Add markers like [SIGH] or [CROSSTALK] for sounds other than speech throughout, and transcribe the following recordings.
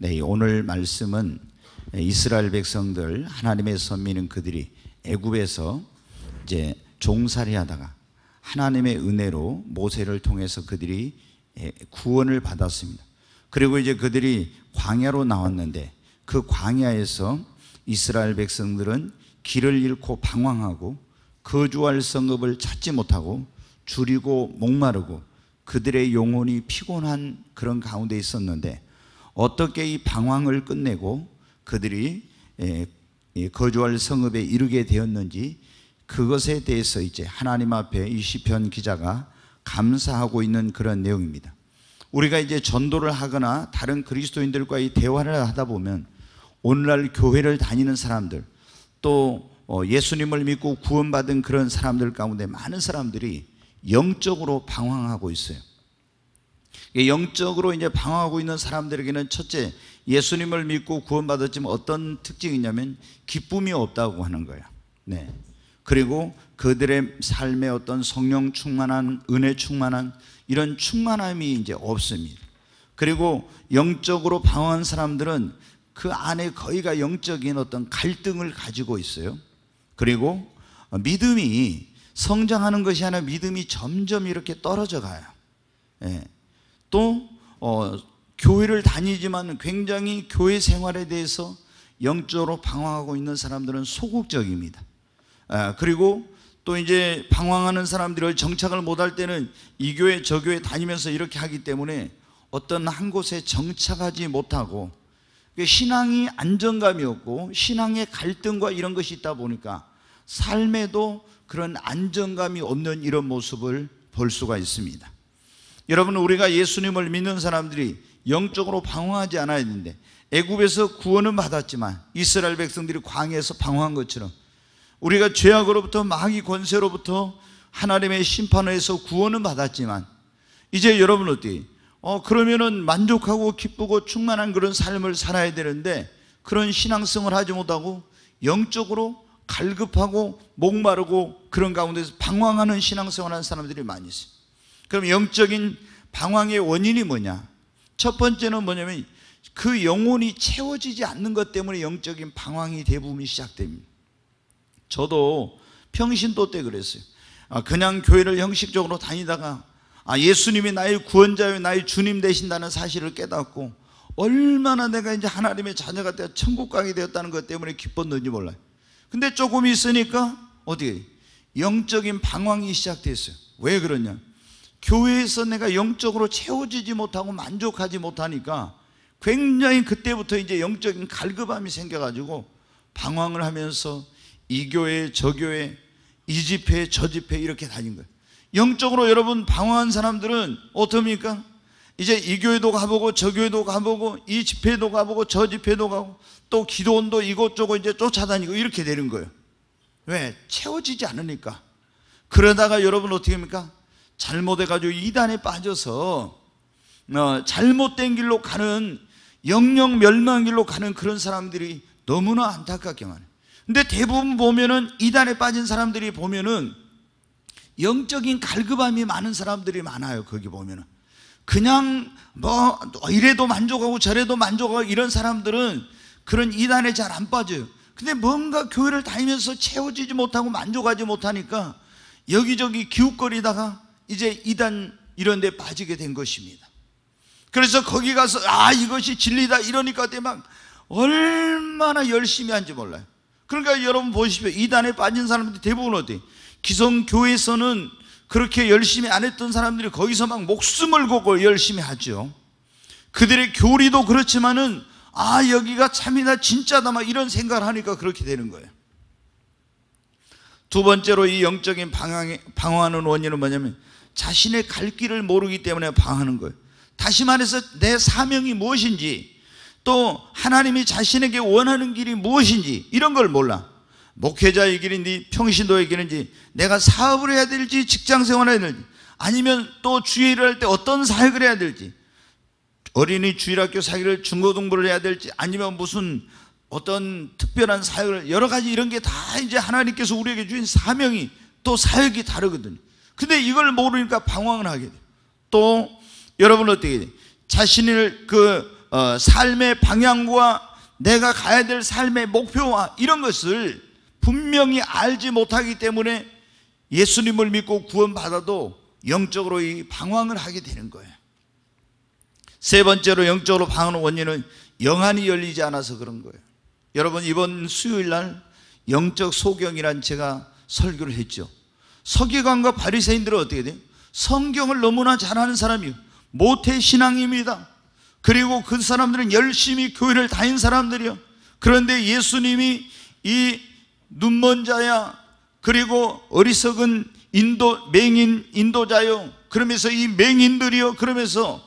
네, 오늘 말씀은 이스라엘 백성들 하나님의 선민은 그들이 애굽에서 이제 종살이 하다가 하나님의 은혜로 모세를 통해서 그들이 예, 구원을 받았습니다. 그리고 이제 그들이 광야로 나왔는데 그 광야에서 이스라엘 백성들은 길을 잃고 방황하고 거주할 성읍을 찾지 못하고 줄이고 목마르고 그들의 영혼이 피곤한 그런 가운데 있었는데 어떻게 이 방황을 끝내고 그들이 예, 거주할 성읍에 이르게 되었는지 그것에 대해서 이제 하나님 앞에 이 시편 기자가 감사하고 있는 그런 내용입니다. 우리가 이제 전도를 하거나 다른 그리스도인들과의 대화를 하다 보면 오늘날 교회를 다니는 사람들 또 어, 예수님을 믿고 구원받은 그런 사람들 가운데 많은 사람들이 영적으로 방황하고 있어요. 예, 영적으로 이제 방황하고 있는 사람들에게는 첫째 예수님을 믿고 구원받았지만 어떤 특징이냐면 기쁨이 없다고 하는 거야. 네. 그리고 그들의 삶에 어떤 성령 충만한 은혜 충만한 이런 충만함이 이제 없습니다. 그리고 영적으로 방황한 사람들은 그 안에 거의가 영적인 어떤 갈등을 가지고 있어요. 그리고 믿음이 성장하는 것이 아니라 믿음이 점점 이렇게 떨어져 가요. 예. 또 어, 교회를 다니지만 굉장히 교회 생활에 대해서 영적으로 방황하고 있는 사람들은 소극적입니다. 아, 그리고 또 이제 방황하는 사람들을 정착을 못 할 때는 이 교회 저 교회 다니면서 이렇게 하기 때문에 어떤 한 곳에 정착하지 못하고 신앙이 안정감이 없고 신앙의 갈등과 이런 것이 있다 보니까 삶에도 그런 안정감이 없는 이런 모습을 볼 수가 있습니다. 여러분 우리가 예수님을 믿는 사람들이 영적으로 방황하지 않아야 되는데 애굽에서 구원은 받았지만 이스라엘 백성들이 광해에서 방황한 것처럼 우리가 죄악으로부터 마귀 권세로부터 하나님의 심판에서 구원은 받았지만 이제 여러분 어때? 어 그러면은 만족하고 기쁘고 충만한 그런 삶을 살아야 되는데 그런 신앙성을 하지 못하고 영적으로 갈급하고 목마르고 그런 가운데서 방황하는 신앙생활하는 사람들이 많이 있어요. 그럼 영적인 방황의 원인이 뭐냐? 첫 번째는 뭐냐면 그 영혼이 채워지지 않는 것 때문에 영적인 방황이 대부분 시작됩니다. 저도 평신도 때 그랬어요. 아, 그냥 교회를 형식적으로 다니다가 아, 예수님이 나의 구원자요 나의 주님 되신다는 사실을 깨닫고 얼마나 내가 이제 하나님의 자녀가 되어 천국 가게 되었다는 것 때문에 기뻤는지 몰라요. 근데 조금 있으니까 어떻 영적인 방황이 시작됐어요. 왜 그러냐? 교회에서 내가 영적으로 채워지지 못하고 만족하지 못하니까 굉장히 그때부터 이제 영적인 갈급함이 생겨가지고 방황을 하면서 이 교회 저 교회 이 집회 저 집회 이렇게 다닌 거예요. 영적으로 여러분 방황한 사람들은 어떻습니까? 이제 이 교회도 가보고 저 교회도 가보고 이 집회도 가보고 저 집회도 가고 또 기도원도 이곳저곳 이제 쫓아다니고 이렇게 되는 거예요. 왜? 채워지지 않으니까. 그러다가 여러분 어떻게 합니까? 잘못해가지고 이단에 빠져서 어, 잘못된 길로 가는 영영 멸망 길로 가는 그런 사람들이 너무나 안타깝게 많아요. 근데 대부분 보면은 이단에 빠진 사람들이 보면은 영적인 갈급함이 많은 사람들이 많아요. 거기 보면은 그냥 뭐 이래도 만족하고 저래도 만족하고 이런 사람들은 그런 이단에 잘 안 빠져요. 근데 뭔가 교회를 다니면서 채워지지 못하고 만족하지 못하니까 여기저기 기웃거리다가 이제 이단 이런 데 빠지게 된 것입니다. 그래서 거기 가서 아 이것이 진리다 이러니까 그때 막 얼마나 열심히 한지 몰라요. 그러니까 여러분 보십시오. 이단에 빠진 사람들이 대부분 어디? 기성교회에서는 그렇게 열심히 안 했던 사람들이 거기서 막 목숨을 걸고 열심히 하죠. 그들의 교리도 그렇지만은 아 여기가 참이나 진짜다 막 이런 생각을 하니까 그렇게 되는 거예요. 두 번째로 이 영적인 방황의, 방황하는 원인은 뭐냐면 자신의 갈 길을 모르기 때문에 방하는 거예요. 다시 말해서 내 사명이 무엇인지 또 하나님이 자신에게 원하는 길이 무엇인지 이런 걸 몰라. 목회자의 길인지 평신도의 길인지 내가 사업을 해야 될지 직장 생활을 해야 될지 아니면 또 주일을 할 때 어떤 사역을 해야 될지 어린이 주일학교 사역을 중고등부를 해야 될지 아니면 무슨 어떤 특별한 사역을 여러 가지 이런 게 다 이제 하나님께서 우리에게 주신 사명이 또 사역이 다르거든요. 근데 이걸 모르니까 방황을 하게 돼또 여러분 어떻게 돼 자신을 그 어, 삶의 방향과 내가 가야 될 삶의 목표와 이런 것을 분명히 알지 못하기 때문에 예수님을 믿고 구원받아도 영적으로 이 방황을 하게 되는 거예요. 세 번째로 영적으로 방황하는 원인은 영안이 열리지 않아서 그런 거예요. 여러분 이번 수요일 날 영적 소경이란 제가 설교를 했죠. 서기관과 바리새인들은 어떻게 돼요? 성경을 너무나 잘 아는 사람이요. 모태 신앙입니다. 그리고 그 사람들은 열심히 교회를 다닌 사람들이요. 그런데 예수님이 이 눈먼 자야 그리고 어리석은 인도 맹인 인도자요. 그러면서 이 맹인들이요. 그러면서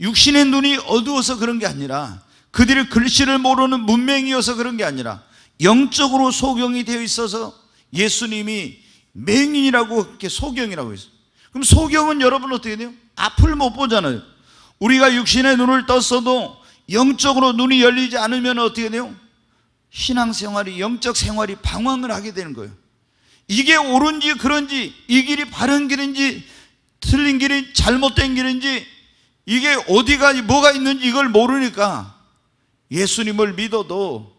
육신의 눈이 어두워서 그런 게 아니라 그들이 글씨를 모르는 문맹이어서 그런 게 아니라 영적으로 소경이 되어 있어서 예수님이 맹인이라고 이렇게 소경이라고 했어요. 그럼 소경은 여러분 어떻게 돼요? 앞을 못 보잖아요. 우리가 육신의 눈을 떴어도 영적으로 눈이 열리지 않으면 어떻게 돼요? 신앙생활이 영적 생활이 방황을 하게 되는 거예요. 이게 옳은지 그런지 이 길이 바른 길인지 틀린 길이 잘못된 길인지 이게 어디가 뭐가 있는지 이걸 모르니까 예수님을 믿어도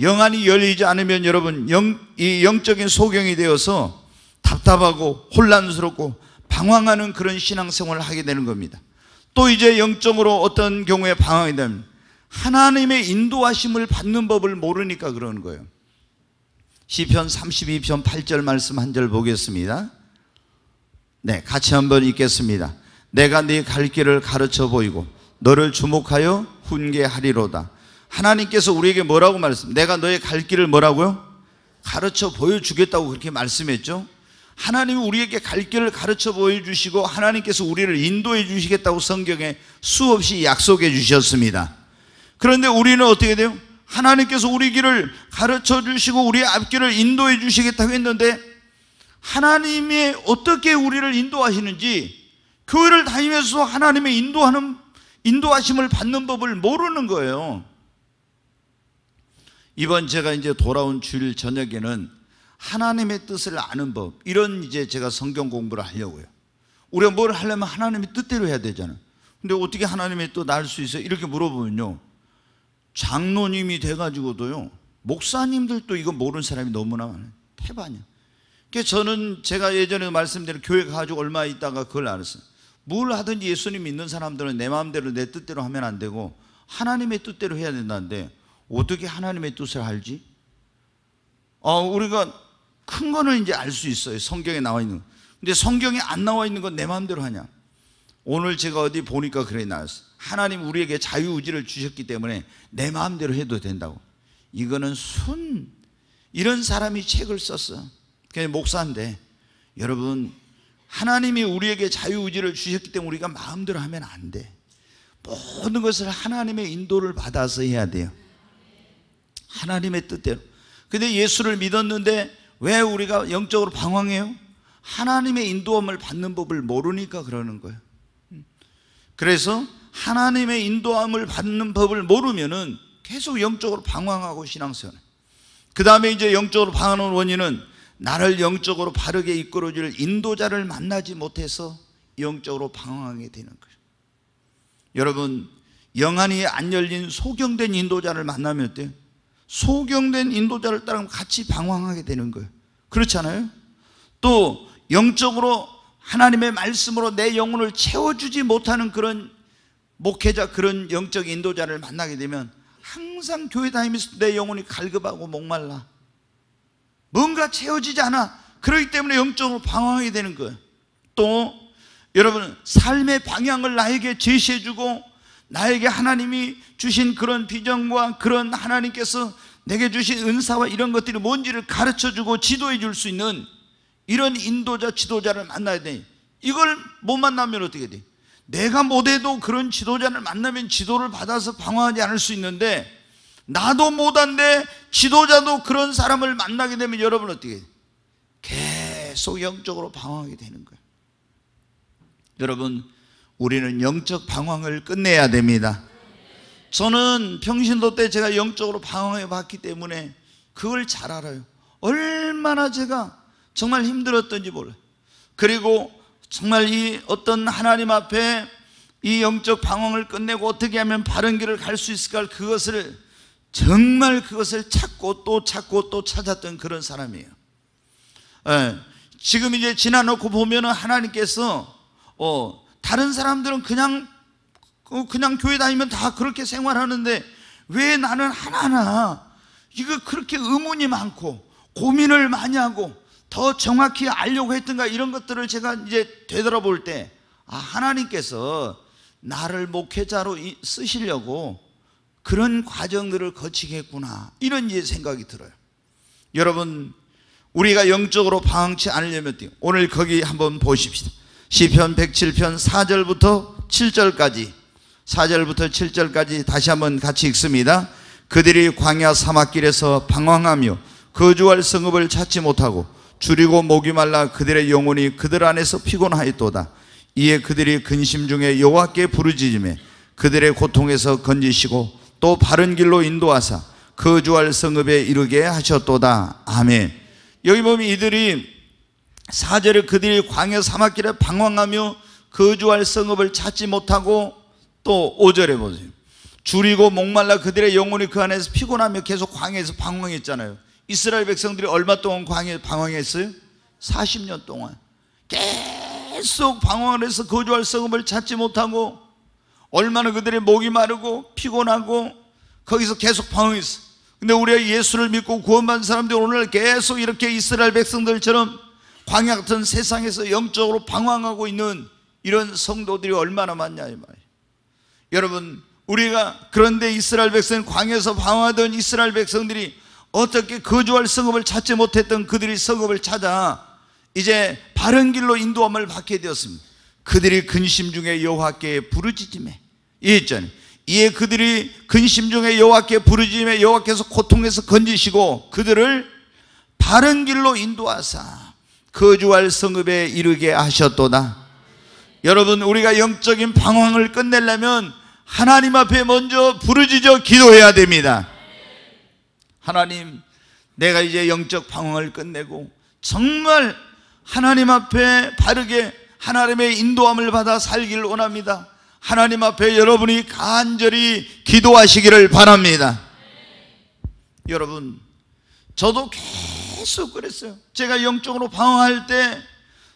영안이 열리지 않으면 여러분 영, 이 영적인 소경이 되어서 답답하고 혼란스럽고 방황하는 그런 신앙생활을 하게 되는 겁니다. 또 이제 영적으로 어떤 경우에 방황이 되면 하나님의 인도하심을 받는 법을 모르니까 그러는 거예요. 시편 32편 8절 말씀 한 절 보겠습니다. 네, 같이 한번 읽겠습니다. 내가 네 갈 길을 가르쳐 보이고 너를 주목하여 훈계하리로다. 하나님께서 우리에게 뭐라고 말씀? 내가 너의 갈 길을 뭐라고요? 가르쳐 보여주겠다고 그렇게 말씀했죠. 하나님이 우리에게 갈 길을 가르쳐 보여주시고 하나님께서 우리를 인도해 주시겠다고 성경에 수없이 약속해 주셨습니다. 그런데 우리는 어떻게 돼요? 하나님께서 우리 길을 가르쳐 주시고 우리의 앞길을 인도해 주시겠다고 했는데 하나님이 어떻게 우리를 인도하시는지 교회를 다니면서 하나님의 인도하는 인도하심을 받는 법을 모르는 거예요. 이번 제가 이제 돌아온 주일 저녁에는 하나님의 뜻을 아는 법 이런 이제 제가 성경 공부를 하려고요. 우리가 뭘 하려면 하나님의 뜻대로 해야 되잖아요. 근데 어떻게 하나님의 뜻날수 있어? 이렇게 물어보면요. 장로님이 돼가지고도요. 목사님들도 이거 모르는 사람이 너무나 많아요. 태반이야. 그 그러니까 저는 제가 예전에 말씀드린 교회 가지고 얼마 있다가 그걸 알았어요. 뭘 하든지 예수님 믿는 사람들은 내 마음대로 내 뜻대로 하면 안 되고 하나님의 뜻대로 해야 된다는데 어떻게 하나님의 뜻을 알지? 어, 우리가 큰 거는 이제 알 수 있어요. 성경에 나와 있는. 근데 성경에 안 나와 있는 건 내 마음대로 하냐? 오늘 제가 어디 보니까 그래 나왔어. 하나님 우리에게 자유의지를 주셨기 때문에 내 마음대로 해도 된다고. 이거는 순 이런 사람이 책을 썼어. 그게 목사인데 여러분 하나님이 우리에게 자유의지를 주셨기 때문에 우리가 마음대로 하면 안 돼. 모든 것을 하나님의 인도를 받아서 해야 돼요. 하나님의 뜻대로. 근데 예수를 믿었는데 왜 우리가 영적으로 방황해요? 하나님의 인도함을 받는 법을 모르니까 그러는 거예요. 그래서 하나님의 인도함을 받는 법을 모르면은 계속 영적으로 방황하고 신앙생활. 그 다음에 이제 영적으로 방황하는 원인은 나를 영적으로 바르게 이끌어줄 인도자를 만나지 못해서 영적으로 방황하게 되는 거예요. 여러분 영안이 안 열린 소경된 인도자를 만나면 어때요? 소경된 인도자를 따르면 같이 방황하게 되는 거예요. 그렇잖아요. 또 영적으로 하나님의 말씀으로 내 영혼을 채워주지 못하는 그런 목회자 그런 영적 인도자를 만나게 되면 항상 교회 다니면서 내 영혼이 갈급하고 목말라. 뭔가 채워지지 않아. 그렇기 때문에 영적으로 방황하게 되는 거예요. 또 여러분 삶의 방향을 나에게 제시해주고 나에게 하나님이 주신 그런 비전과 그런 하나님께서 내게 주신 은사와 이런 것들이 뭔지를 가르쳐 주고 지도해 줄 수 있는 이런 인도자, 지도자를 만나야 돼. 이걸 못 만나면 어떻게 돼? 내가 못해도 그런 지도자를 만나면 지도를 받아서 방황하지 않을 수 있는데 나도 못한데 지도자도 그런 사람을 만나게 되면 여러분 어떻게 돼? 계속 영적으로 방황하게 되는 거예요. 여러분 우리는 영적 방황을 끝내야 됩니다. 저는 평신도 때 제가 영적으로 방황해 봤기 때문에 그걸 잘 알아요. 얼마나 제가 정말 힘들었던지 몰라요. 그리고 정말 이 어떤 하나님 앞에 이 영적 방황을 끝내고 어떻게 하면 바른 길을 갈 수 있을까 그것을 정말 그것을 찾고 또 찾고 또 찾았던 그런 사람이에요. 예, 지금 이제 지나놓고 보면은 하나님께서 어, 다른 사람들은 그냥 어, 그냥 교회 다니면 다 그렇게 생활하는데 왜 나는 하나하나 이거 그렇게 의문이 많고 고민을 많이 하고 더 정확히 알려고 했던가 이런 것들을 제가 이제 되돌아볼 때 아, 하나님께서 나를 목회자로 쓰시려고 그런 과정들을 거치겠구나 이런 이제 생각이 들어요 여러분 우리가 영적으로 방황치 않으려면 오늘 거기 한번 보십시다 시편 107편 4절부터 7절까지 4절부터 7절까지 다시 한번 같이 읽습니다. 그들이 광야 사막길에서 방황하며 거주할 그 성읍을 찾지 못하고 줄이고 목이 말라 그들의 영혼이 그들 안에서 피곤하였도다. 이에 그들이 근심 중에 여호와께 부르짖음에 그들의 고통에서 건지시고 또 바른 길로 인도하사 거주할 그 성읍에 이르게 하셨도다. 아멘. 여기 보면 이들이 사절에 그들이 광야 사막길에 방황하며 거주할 성읍을 찾지 못하고 또 5절에 보세요. 줄이고 목말라 그들의 영혼이 그 안에서 피곤하며 계속 광야에서 방황했잖아요. 이스라엘 백성들이 얼마 동안 광야에 방황했어요? 40년 동안. 계속 방황을 해서 거주할 성읍을 찾지 못하고 얼마나 그들의 목이 마르고 피곤하고 거기서 계속 방황했어. 근데 우리가 예수를 믿고 구원받은 사람들이 오늘 계속 이렇게 이스라엘 백성들처럼 광야 같은 세상에서 영적으로 방황하고 있는 이런 성도들이 얼마나 많냐 이 말이에요. 여러분 우리가 그런데 이스라엘 백성 광야에서 방황하던 이스라엘 백성들이 어떻게 거주할 성읍을 찾지 못했던 그들이 성읍을 찾아 이제 바른 길로 인도함을 받게 되었습니다. 그들이 근심 중에 여호와께 부르짖음에 이 있잖아요. 이에 그들이 근심 중에 여호와께 부르짖음에 여호와께서 고통에서 건지시고 그들을 바른 길로 인도하사 거주할 성읍에 이르게 하셨도다. 여러분 우리가 영적인 방황을 끝내려면 하나님 앞에 먼저 부르짖어 기도해야 됩니다. 하나님 내가 이제 영적 방황을 끝내고 정말 하나님 앞에 바르게 하나님의 인도함을 받아 살기를 원합니다. 하나님 앞에 여러분이 간절히 기도하시기를 바랍니다. 여러분 저도 계속 그랬어요. 제가 영적으로 방황할 때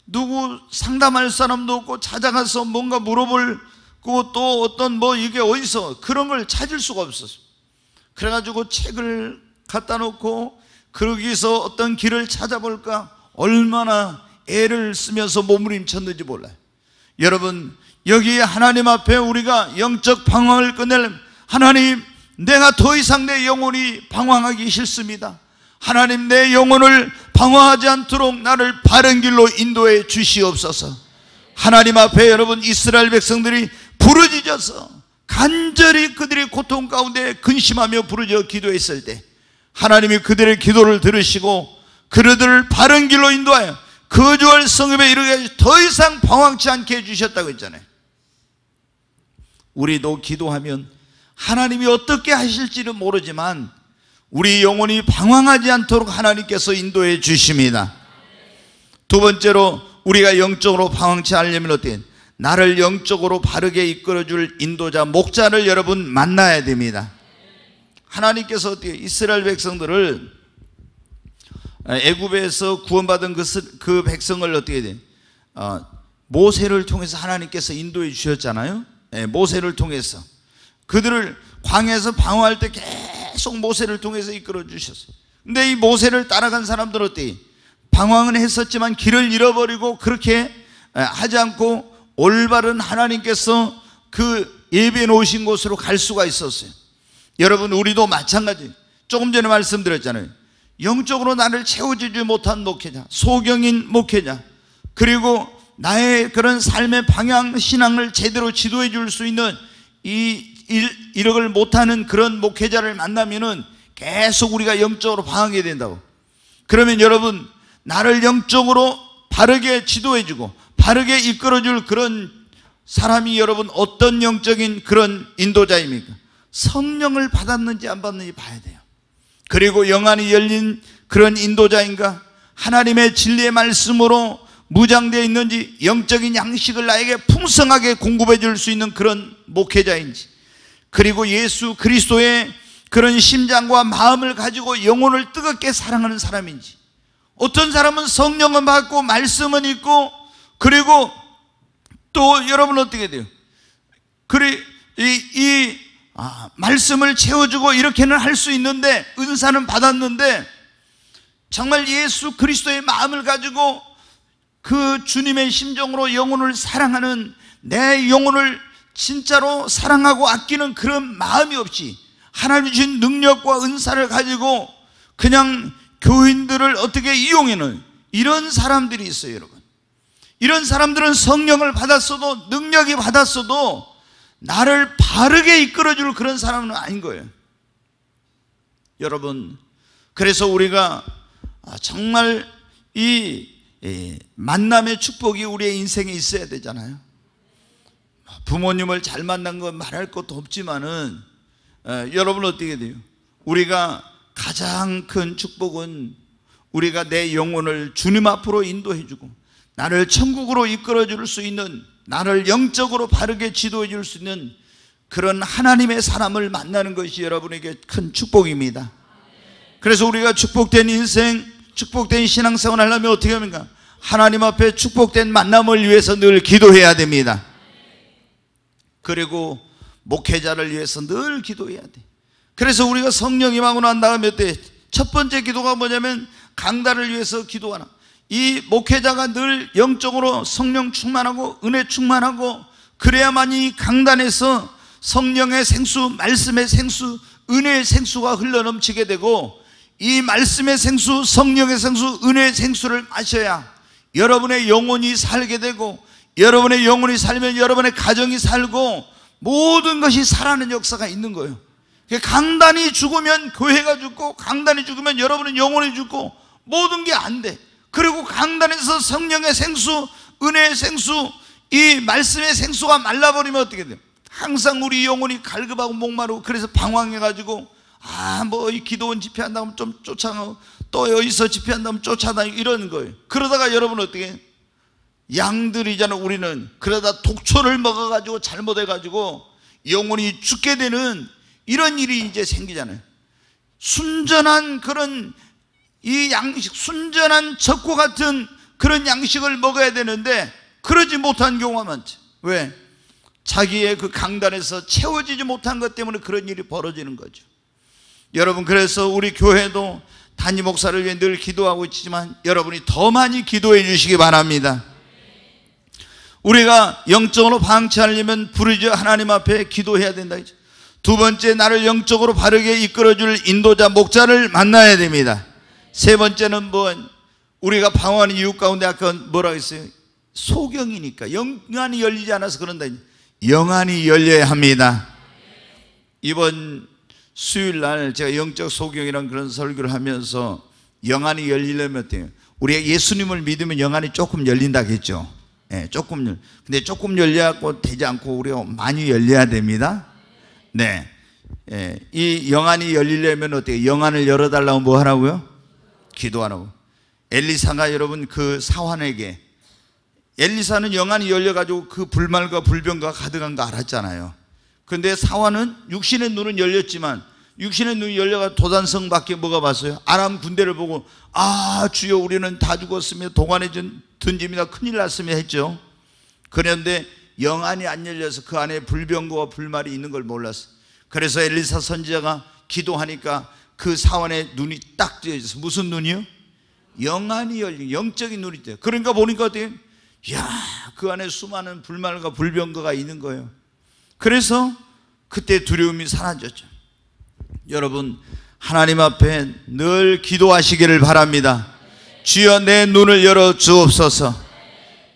누구 상담할 사람도 없고 찾아가서 뭔가 물어볼 고또 그 어떤 뭐 이게 어디서 그런 걸 찾을 수가 없었어 그래가지고 책을 갖다 놓고 거기서 어떤 길을 찾아볼까 얼마나 애를 쓰면서 몸부림쳤는지 몰라요. 여러분 여기 하나님 앞에 우리가 영적 방황을 끝낼 하나님 내가 더 이상 내 영혼이 방황하기 싫습니다. 하나님 내 영혼을 방어하지 않도록 나를 바른 길로 인도해 주시옵소서. 하나님 앞에 여러분 이스라엘 백성들이 부르짖어서 간절히 그들의 고통 가운데 근심하며 부르짖어 기도했을 때 하나님이 그들의 기도를 들으시고 그들을 바른 길로 인도하여 거주할 성읍에 이르게 더 이상 방황치 않게 해주셨다고 했잖아요. 우리도 기도하면 하나님이 어떻게 하실지는 모르지만 우리 영혼이 방황하지 않도록 하나님께서 인도해 주십니다. 두 번째로 우리가 영적으로 방황치 않으려면 어떻게 나를 영적으로 바르게 이끌어 줄 인도자 목자를 여러분 만나야 됩니다. 하나님께서 어떻게 이스라엘 백성들을 애굽에서 구원받은 그, 그 백성을 어떻게 돼? 어, 모세를 통해서 하나님께서 인도해 주셨잖아요. 예, 모세를 통해서 그들을 광에서 방어할 때 계속 모세를 통해서 이끌어 주셨어요. 근데 이 모세를 따라간 사람들 어때? 방황은 했었지만 길을 잃어버리고 그렇게 하지 않고 올바른 하나님께서 그예비 놓으신 곳으로 갈 수가 있었어요. 여러분 우리도 마찬가지. 조금 전에 말씀드렸잖아요. 영적으로 나를 채워주지 못한 목회자, 소경인 목회자, 그리고 나의 그런 삶의 방향, 신앙을 제대로 지도해 줄 수 있는 이 일, 1억을 못하는 그런 목회자를 만나면은 계속 우리가 영적으로 방황해야 된다고. 그러면 여러분, 나를 영적으로 바르게 지도해주고, 바르게 이끌어줄 그런 사람이 여러분 어떤 영적인 그런 인도자입니까? 성령을 받았는지 안 받는지 봐야 돼요. 그리고 영안이 열린 그런 인도자인가? 하나님의 진리의 말씀으로 무장되어 있는지 영적인 양식을 나에게 풍성하게 공급해 줄 수 있는 그런 목회자인지 그리고 예수 그리스도의 그런 심장과 마음을 가지고 영혼을 뜨겁게 사랑하는 사람인지 어떤 사람은 성령은 받고 말씀은 있고 그리고 또 여러분 어떻게 돼요? 그래 이, 이 아, 말씀을 채워주고 이렇게는 할 수 있는데 은사는 받았는데 정말 예수 그리스도의 마음을 가지고 그 주님의 심정으로 영혼을 사랑하는 내 영혼을 진짜로 사랑하고 아끼는 그런 마음이 없이 하나님 주신 능력과 은사를 가지고 그냥 교인들을 어떻게 이용해는 이런 사람들이 있어요 여러분 이런 사람들은 성령을 받았어도 능력이 받았어도 나를 바르게 이끌어줄 그런 사람은 아닌 거예요 여러분 그래서 우리가 아, 정말 이 만남의 축복이 우리의 인생에 있어야 되잖아요 부모님을 잘 만난 건 말할 것도 없지만은 에, 여러분 어떻게 돼요? 우리가 가장 큰 축복은 우리가 내 영혼을 주님 앞으로 인도해 주고 나를 천국으로 이끌어 줄 수 있는 나를 영적으로 바르게 지도해 줄 수 있는 그런 하나님의 사람을 만나는 것이 여러분에게 큰 축복입니다. 그래서 우리가 축복된 인생, 축복된 신앙생활 하려면 어떻게 합니까? 하나님 앞에 축복된 만남을 위해서 늘 기도해야 됩니다. 그리고 목회자를 위해서 늘 기도해야 돼. 그래서 우리가 성령 임하고 난 다음에 때첫 번째 기도가 뭐냐면 강단을 위해서 기도하나. 이 목회자가 늘 영적으로 성령 충만하고 은혜 충만하고 그래야만이 강단에서 성령의 생수, 말씀의 생수, 은혜의 생수가 흘러넘치게 되고 이 말씀의 생수, 성령의 생수, 은혜의 생수를 마셔야 여러분의 영혼이 살게 되고 여러분의 영혼이 살면 여러분의 가정이 살고 모든 것이 살아는 역사가 있는 거예요. 강단이 죽으면 교회가 죽고 강단이 죽으면 여러분은 영혼이 죽고 모든 게 안 돼. 그리고 강단에서 성령의 생수, 은혜의 생수, 이 말씀의 생수가 말라버리면 어떻게 돼요? 항상 우리 영혼이 갈급하고 목마르고 그래서 방황해가지고 아뭐 이 기도원 집회한다면 좀 쫓아가고 또 여기서 집회한다면 쫓아다니고 이런 거예요. 그러다가 여러분 어떻게 양들이잖아 우리는 그러다 독초를 먹어가지고 잘못해가지고 영혼이 죽게 되는 이런 일이 이제 생기잖아요 순전한 그런 이 양식 순전한 적고 같은 그런 양식을 먹어야 되는데 그러지 못한 경우가 많죠 왜? 자기의 그 강단에서 채워지지 못한 것 때문에 그런 일이 벌어지는 거죠 여러분 그래서 우리 교회도 단임 목사를 위해 늘 기도하고 있지만 여러분이 더 많이 기도해 주시기 바랍니다 우리가 영적으로 방치하려면 부르짖어 하나님 앞에 기도해야 된다. 두 번째 나를 영적으로 바르게 이끌어줄 인도자 목자를 만나야 됩니다. 세 번째는 뭐 우리가 방어하는 이유 가운데 아까 뭐라고 했어요? 소경이니까 영안이 열리지 않아서 그런다. 영안이 열려야 합니다. 이번 수요일 날 제가 영적 소경이란 그런 설교를 하면서 영안이 열리려면 어때요? 우리가 예수님을 믿으면 영안이 조금 열린다겠죠. 네, 조금 열. 근데 조금 열려갖고 되지 않고 우리가 많이 열려야 됩니다. 네. 예, 이 영안이 열리려면 어떻게 영안을 열어달라고 뭐 하라고요? 기도하라고. 엘리사가 여러분 그 사환에게 엘리사는 영안이 열려가지고 그 불말과 불병과 가득한 거 알았잖아요. 근데 사환은 육신의 눈은 열렸지만 육신의 눈이 열려가 도단성 밖에 뭐가 봤어요? 아람 군대를 보고 아 주여 우리는 다 죽었으며 동안에 든짐이나 큰일 났으며 했죠 그런데 영안이 안 열려서 그 안에 불병거 불말이 있는 걸 몰랐어 그래서 엘리사 선지자가 기도하니까 그 사원의 눈이 딱 뜨여져서 무슨 눈이요? 영안이 열린 영적인 눈이 돼 그러니까 보니까 야그 안에 수많은 불말과 불병거가 있는 거예요 그래서 그때 두려움이 사라졌죠 여러분 하나님 앞에 늘 기도하시기를 바랍니다. 주여 내 눈을 열어 주옵소서.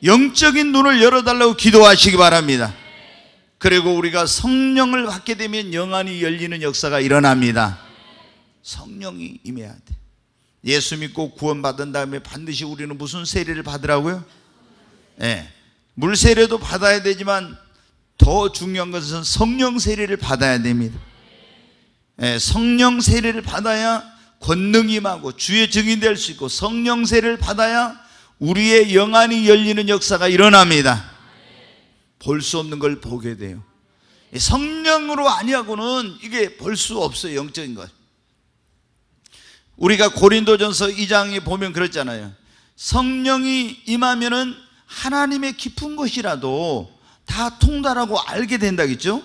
영적인 눈을 열어달라고 기도하시기 바랍니다. 그리고 우리가 성령을 받게 되면 영안이 열리는 역사가 일어납니다. 성령이 임해야 돼. 예수 믿고 구원받은 다음에 반드시 우리는 무슨 세례를 받으라고요? 예. 네. 물 세례도 받아야 되지만 더 중요한 것은 성령 세례를 받아야 됩니다. 예, 성령 세례를 받아야 권능 이 임하고 주의 증인 될 수 있고 성령 세례를 받아야 우리의 영안이 열리는 역사가 일어납니다. 볼 수 없는 걸 보게 돼요. 성령으로 아니하고는 이게 볼 수 없어요. 영적인 것. 우리가 고린도전서 2장에 보면 그렇잖아요. 성령이 임하면은 하나님의 깊은 것이라도 다 통달하고 알게 된다겠죠?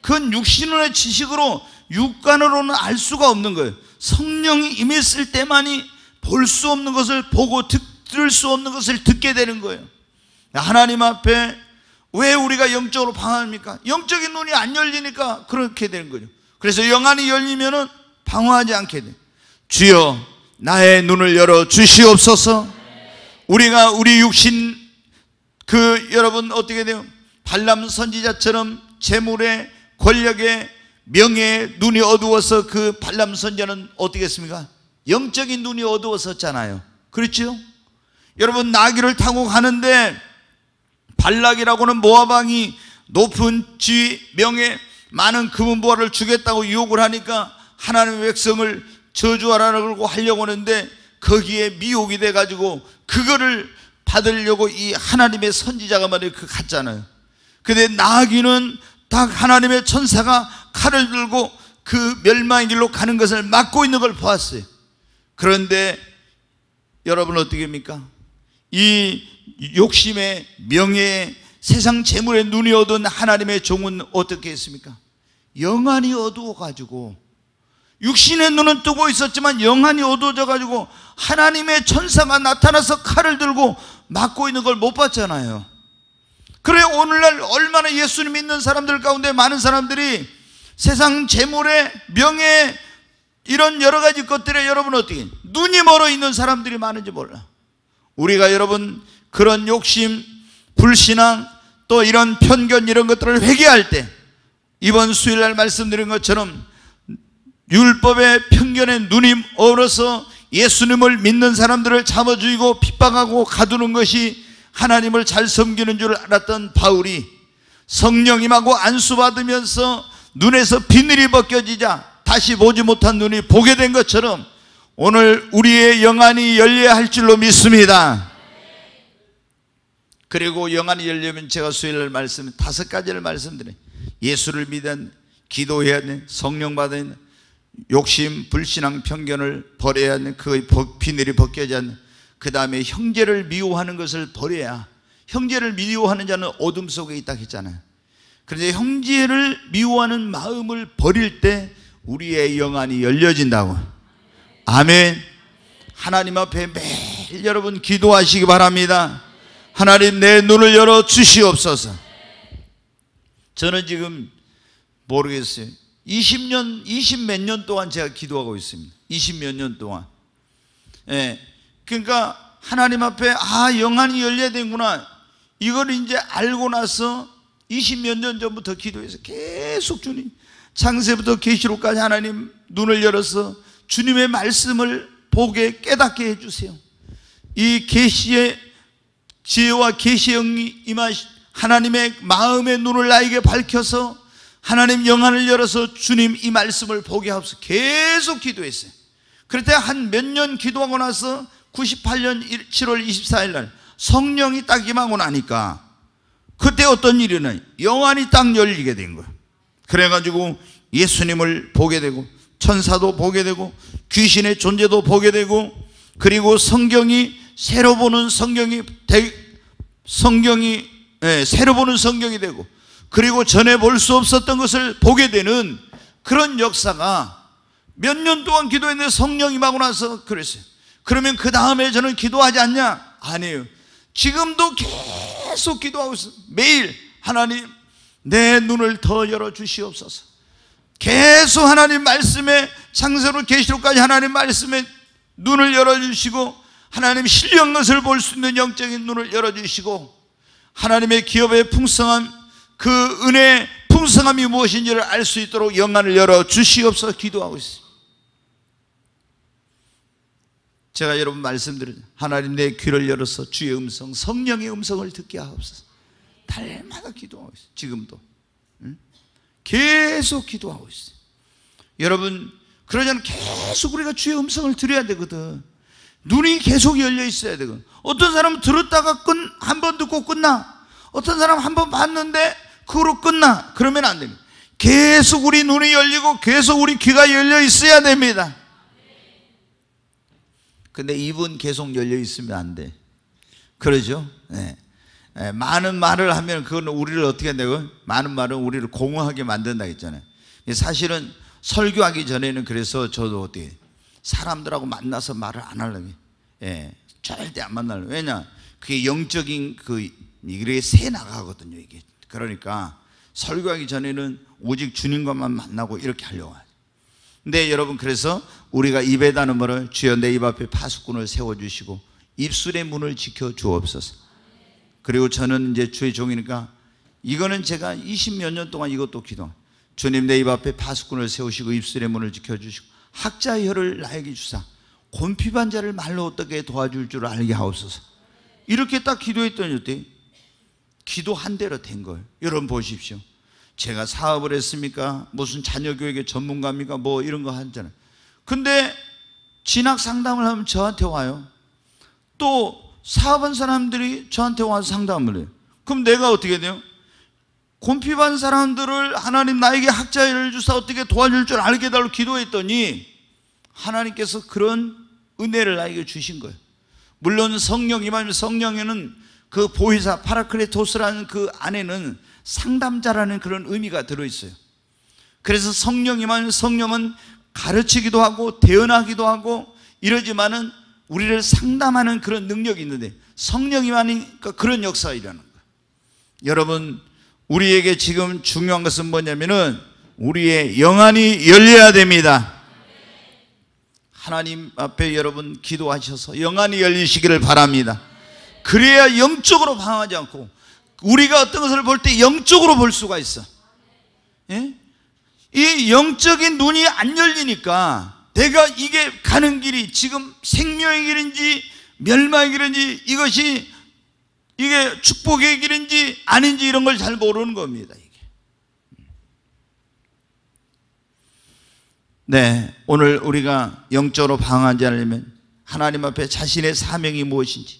그건 육신의 지식으로 육관으로는 알 수가 없는 거예요. 성령이 임했을 때만이 볼 수 없는 것을 보고 듣, 을수 없는 것을 듣게 되는 거예요. 하나님 앞에 왜 우리가 영적으로 방황합니까? 영적인 눈이 안 열리니까 그렇게 되는 거죠. 그래서 영안이 열리면 방황하지 않게 돼. 주여 나의 눈을 열어 주시옵소서. 우리가 우리 육신 그 여러분 어떻게 돼요? 발람 선지자처럼 재물에 권력에 명예 눈이 어두워서 그 발람 선자는 어떻게 했습니까? 영적인 눈이 어두웠었잖아요. 그렇죠? 여러분 나귀를 타고 가는데 발락이라고는 모아방이 높은 지위, 명예, 많은 금은보화를 주겠다고 유혹을 하니까 하나님의 백성을 저주하라고 하려고 하는데 거기에 미혹이 돼가지고 그거를 받으려고 이 하나님의 선지자가 말이그 갔잖아요. 근데 나귀는 딱 하나님의 천사가 칼을 들고 그 멸망의 길로 가는 것을 막고 있는 걸 보았어요. 그런데 여러분 어떻게 합니까? 이 욕심의 명예 세상 재물에 눈이 어두운 하나님의 종은 어떻게 했습니까? 영안이 어두워가지고 육신의 눈은 뜨고 있었지만 영안이 어두워져가지고 하나님의 천사가 나타나서 칼을 들고 막고 있는 걸 못 봤잖아요. 그래 오늘날 얼마나 예수님 믿는 사람들 가운데 많은 사람들이 세상 재물의 명예 이런 여러 가지 것들에 여러분 어떻게 눈이 멀어 있는 사람들이 많은지 몰라. 우리가 여러분 그런 욕심, 불신앙 또 이런 편견 이런 것들을 회개할 때 이번 수일 날 말씀드린 것처럼 율법의 편견에 눈이 얼어서 예수님을 믿는 사람들을 잡아 죽이고 핍박하고 가두는 것이 하나님을 잘 섬기는 줄 알았던 바울이 성령 임하고 안수 받으면서 눈에서 비늘이 벗겨지자 다시 보지 못한 눈이 보게 된 것처럼 오늘 우리의 영안이 열려야 할 줄로 믿습니다. 그리고 영안이 열려면 제가 수요일 말씀 다섯 가지를 말씀드려요. 예수를 믿어 기도해야 돼, 성령 받아 욕심, 불신앙, 편견을 버려야 돼, 그 비늘이 벗겨져야 돼. 그 다음에 형제를 미워하는 것을 버려야 형제를 미워하는 자는 어둠 속에 있다 했잖아요. 그런데 형제를 미워하는 마음을 버릴 때 우리의 영안이 열려진다고. 아멘. 하나님 앞에 매일 여러분 기도하시기 바랍니다. 하나님 내 눈을 열어 주시옵소서. 저는 지금 모르겠어요. 20년, 20 몇 년 동안 제가 기도하고 있습니다. 20 몇 년 동안. 예. 그러니까 하나님 앞에 아, 영안이 열려야 되구나. 이걸 이제 알고 나서 20몇 년 전부터 기도해서 계속 주님 창세부터 계시록까지 하나님 눈을 열어서 주님의 말씀을 보게 깨닫게 해주세요 이 계시의 지혜와 계시의 영이 임하 하나님의 마음의 눈을 나에게 밝혀서 하나님 영안을 열어서 주님 이 말씀을 보게 하옵소서 계속 기도했어요 그때한몇 년 기도하고 나서 98년 7월 24일 날 성령이 딱 임하고 나니까 그때 어떤 일이냐 영안이 딱 열리게 된 거예요 그래가지고 예수님을 보게 되고 천사도 보게 되고 귀신의 존재도 보게 되고 그리고 성경이 새로 보는 성경이 되, 성경이 예, 새로 보는 성경이 되고 그리고 전에 볼 수 없었던 것을 보게 되는 그런 역사가 몇 년 동안 기도했는데 성령이 마고 나서 그랬어요 그러면 그 다음에 저는 기도하지 않냐? 아니에요 지금도 계속 계속 기도하고 있습 매일 하나님 내 눈을 더 열어 주시옵소서. 계속 하나님 말씀에 창세로 계시록까지 하나님 말씀에 눈을 열어 주시고 하나님 신령 것을 볼 수 있는 영적인 눈을 열어 주시고 하나님의 기업의 풍성한 그 은혜의 풍성함이 무엇인지를 알 수 있도록 영안을 열어 주시옵소서 기도하고 있습니다. 제가 여러분 말씀드린 하나님 내 귀를 열어서 주의 음성, 성령의 음성을 듣게 하옵소서. 달마다 기도하고 있어요. 지금도. 응? 계속 기도하고 있어요. 여러분, 그러자면 계속 우리가 주의 음성을 들어야 되거든. 눈이 계속 열려 있어야 되거든. 어떤 사람은 들었다가 끈, 한번 듣고 끝나. 어떤 사람 한 번 봤는데 그로 끝나. 그러면 안 됩니다. 계속 우리 눈이 열리고 계속 우리 귀가 열려 있어야 됩니다. 근데 입은 계속 열려 있으면 안 돼. 그러죠? 네. 네. 많은 말을 하면 그건 우리를 어떻게 되고 많은 말은 우리를 공허하게 만든다 했잖아요. 사실은 설교하기 전에는 그래서 저도 어떻게 사람들하고 만나서 말을 안 하려고 예, 절대 안 만나려고 왜냐 그게 영적인 그 이게 새 나가거든요 이게 그러니까 설교하기 전에는 오직 주님과만 만나고 이렇게 하려고 하죠 근데 네, 여러분 그래서 우리가 입에다는 말을 주여 내 입 앞에 파수꾼을 세워주시고 입술의 문을 지켜 주옵소서. 그리고 저는 이제 주의 종이니까 이거는 제가 20몇 년 동안 이것도 기도. 주님 내 입 앞에 파수꾼을 세우시고 입술의 문을 지켜 주시고 학자의 혀를 나에게 주사 곤피반 자를 말로 어떻게 도와줄 줄 알게 하옵소서. 이렇게 딱 기도했더니 어때? 기도한 대로 된 거예요. 여러분 보십시오. 제가 사업을 했습니까? 무슨 자녀교육의 전문가입니까? 뭐 이런 거 하잖아요. 근데 진학 상담을 하면 저한테 와요. 또 사업한 사람들이 저한테 와서 상담을 해요. 그럼 내가 어떻게 돼요? 곰피반 사람들을 하나님 나에게 학자를 주사 어떻게 도와줄 줄 알게 달라고 기도했더니 하나님께서 그런 은혜를 나에게 주신 거예요. 물론 성령 이말하면 성령에는 그 보혜사 파라클레토스라는 그 안에는 상담자라는 그런 의미가 들어있어요. 그래서 성령이면 성령은 가르치기도 하고 대언하기도 하고 이러지만은 우리를 상담하는 그런 능력이 있는데 성령이만이니까 그러니까 그런 역사가 일어나는 거예요. 여러분 우리에게 지금 중요한 것은 뭐냐면은 우리의 영안이 열려야 됩니다. 하나님 앞에 여러분 기도하셔서 영안이 열리시기를 바랍니다. 그래야 영적으로 방하지 않고 우리가 어떤 것을 볼 때 영적으로 볼 수가 있어. 예? 이 영적인 눈이 안 열리니까 내가 이게 가는 길이 지금 생명의 길인지 멸망의 길인지 이것이 이게 축복의 길인지 아닌지 이런 걸 잘 모르는 겁니다. 이게. 네, 오늘 우리가 영적으로 방황하지 않으면 하나님 앞에 자신의 사명이 무엇인지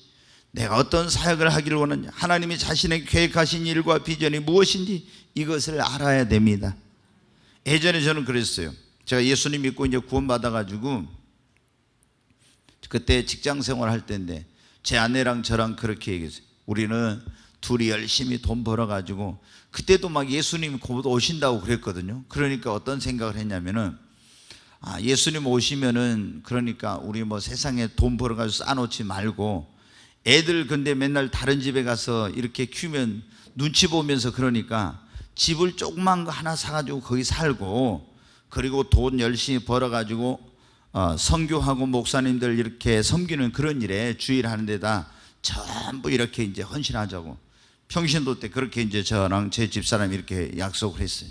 내가 어떤 사역을 하기를 원하냐 하나님이 자신에게 계획하신 일과 비전이 무엇인지 이것을 알아야 됩니다 예전에 저는 그랬어요 제가 예수님 믿고 이제 구원 받아가지고 그때 직장 생활할 때인데 제 아내랑 저랑 그렇게 얘기했어요 우리는 둘이 열심히 돈 벌어가지고 그때도 막 예수님 곧 오신다고 그랬거든요 그러니까 어떤 생각을 했냐면은 아 예수님 오시면은 그러니까 우리 뭐 세상에 돈 벌어가지고 쌓아놓지 말고 애들 근데 맨날 다른 집에 가서 이렇게 키우면 눈치 보면서 그러니까 집을 조그만 거 하나 사가지고 거기 살고 그리고 돈 열심히 벌어가지고 어, 성교하고 목사님들 이렇게 섬기는 그런 일에 주의 하는 데다 전부 이렇게 이제 헌신하자고 평신도 때 그렇게 이제 저랑 제 집사람이 이렇게 약속을 했어요.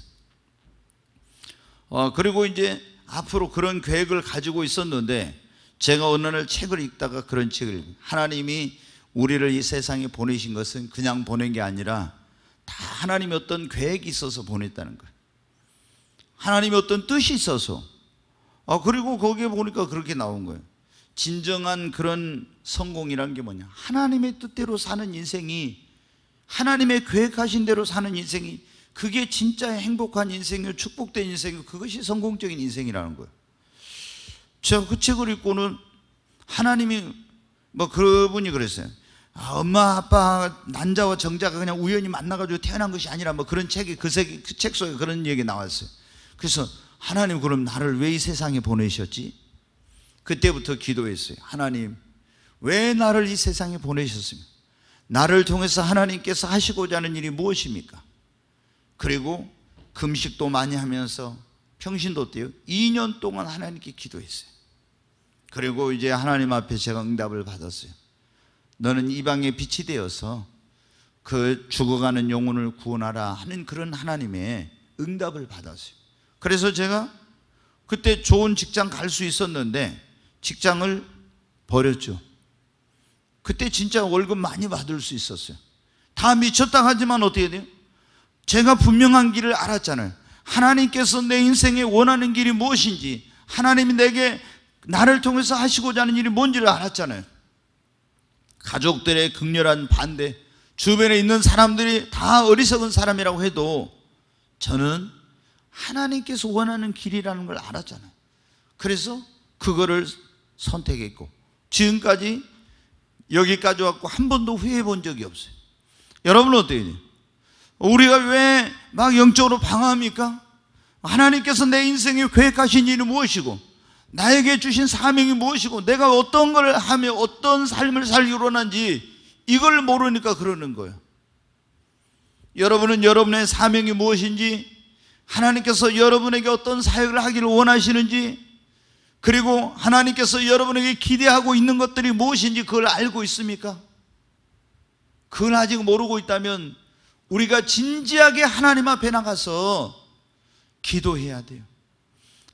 어, 그리고 이제 앞으로 그런 계획을 가지고 있었는데 제가 어느 날 책을 읽다가 그런 책을 하나님이 우리를 이 세상에 보내신 것은 그냥 보낸 게 아니라 다 하나님의 어떤 계획이 있어서 보냈다는 거예요. 하나님의 어떤 뜻이 있어서. 아, 그리고 거기에 보니까 그렇게 나온 거예요. 진정한 그런 성공이라게 뭐냐. 하나님의 뜻대로 사는 인생이, 하나님의 계획하신 대로 사는 인생이, 그게 진짜 행복한 인생이요, 축복된 인생이요, 그것이 성공적인 인생이라는 거예요. 저 흑책을 그 읽고는 하나님이 뭐 그분이 그랬어요. 아, 엄마 아빠 난자와 정자가 그냥 우연히 만나가지고 태어난 것이 아니라 뭐 그런 책이 그책 그, 그 속에 그런 얘기 나왔어요. 그래서 하나님 그럼 나를 왜 이 세상에 보내셨지? 그때부터 기도했어요. 하나님 왜 나를 이 세상에 보내셨습니까? 나를 통해서 하나님께서 하시고자 하는 일이 무엇입니까? 그리고 금식도 많이 하면서 평신도 때요. 2년 동안 하나님께 기도했어요. 그리고 이제 하나님 앞에 제가 응답을 받았어요. 너는 이방의 빛이 되어서 그 죽어가는 영혼을 구원하라 하는 그런 하나님의 응답을 받았어요. 그래서 제가 그때 좋은 직장 갈 수 있었는데 직장을 버렸죠. 그때 진짜 월급 많이 받을 수 있었어요. 다 미쳤다 하지만 어떻게 돼요? 제가 분명한 길을 알았잖아요. 하나님께서 내 인생에 원하는 길이 무엇인지, 하나님이 내게 나를 통해서 하시고자 하는 일이 뭔지를 알았잖아요. 가족들의 극렬한 반대, 주변에 있는 사람들이 다 어리석은 사람이라고 해도 저는 하나님께서 원하는 길이라는 걸 알았잖아요. 그래서 그거를 선택했고 지금까지 여기까지 왔고 한 번도 후회해 본 적이 없어요. 여러분은 어때요? 우리가 왜 막 영적으로 방황합니까? 하나님께서 내 인생에 계획하신 일이 무엇이고 나에게 주신 사명이 무엇이고 내가 어떤 걸 하며 어떤 삶을 살기로 하는지 이걸 모르니까 그러는 거예요. 여러분은 여러분의 사명이 무엇인지 하나님께서 여러분에게 어떤 사역을 하기를 원하시는지 그리고 하나님께서 여러분에게 기대하고 있는 것들이 무엇인지 그걸 알고 있습니까? 그걸 아직 모르고 있다면 우리가 진지하게 하나님 앞에 나가서 기도해야 돼요.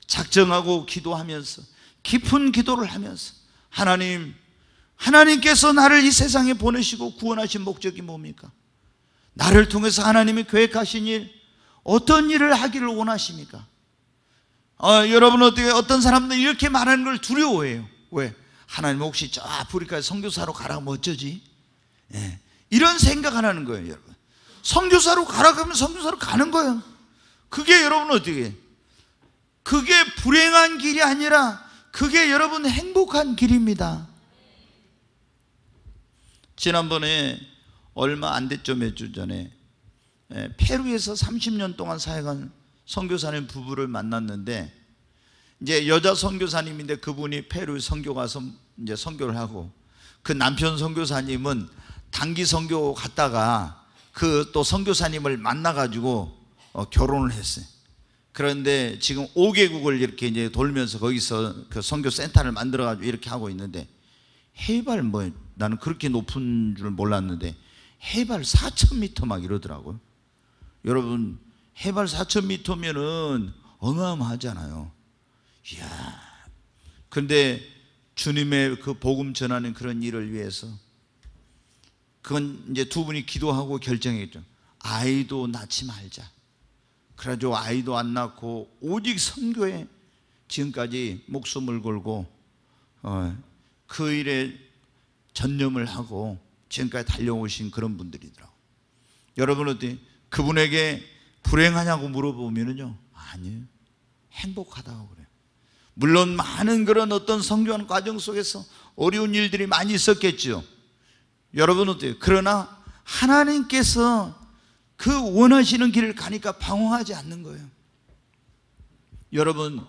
작정하고 기도하면서 깊은 기도를 하면서 하나님, 하나님께서 나를 이 세상에 보내시고 구원하신 목적이 뭡니까? 나를 통해서 하나님이 계획하신 일, 어떤 일을 하기를 원하십니까? 어, 여러분 어떻게 어떤 사람들 이렇게 말하는 걸 두려워해요. 왜? 하나님 혹시 저 아프리카에 선교사로 가라면 어쩌지? 예. 이런 생각 하는 거예요, 여러분. 선교사로 가라 그러면 선교사로 가는 거예요. 그게 여러분 어떻게 그게 불행한 길이 아니라 그게 여러분 행복한 길입니다. 지난번에 얼마 안 됐죠 몇 주 전에 예, 페루에서 30년 동안 사역한 선교사님 부부를 만났는데 이제 여자 선교사님인데 그분이 페루 선교 가서 이제 선교를 하고 그 남편 선교사님은 단기 선교 갔다가 그 또 선교사님을 만나 가지고 어, 결혼을 했어요. 그런데 지금 5개국을 이렇게 이제 돌면서 거기서 그 선교 센터를 만들어 가지고 이렇게 하고 있는데 해발 뭐 나는 그렇게 높은 줄 몰랐는데 해발 4,000m 막 이러더라고요. 여러분 해발 4,000m면은 어마어마하잖아요. 이야. 근데 주님의 그 복음 전하는 그런 일을 위해서 그건 이제 두 분이 기도하고 결정했죠. 아이도 낳지 말자. 그래가지고 아이도 안 낳고 오직 선교에 지금까지 목숨을 걸고 어, 그 일에 전념을 하고 지금까지 달려오신 그런 분들이더라 여러분 어디 그분에게 불행하냐고 물어보면요 아니에요 행복하다고 그래요. 물론 많은 그런 어떤 성교하는 과정 속에서 어려운 일들이 많이 있었겠죠. 여러분 어때요? 그러나 하나님께서 그 원하시는 길을 가니까 방황하지 않는 거예요. 여러분,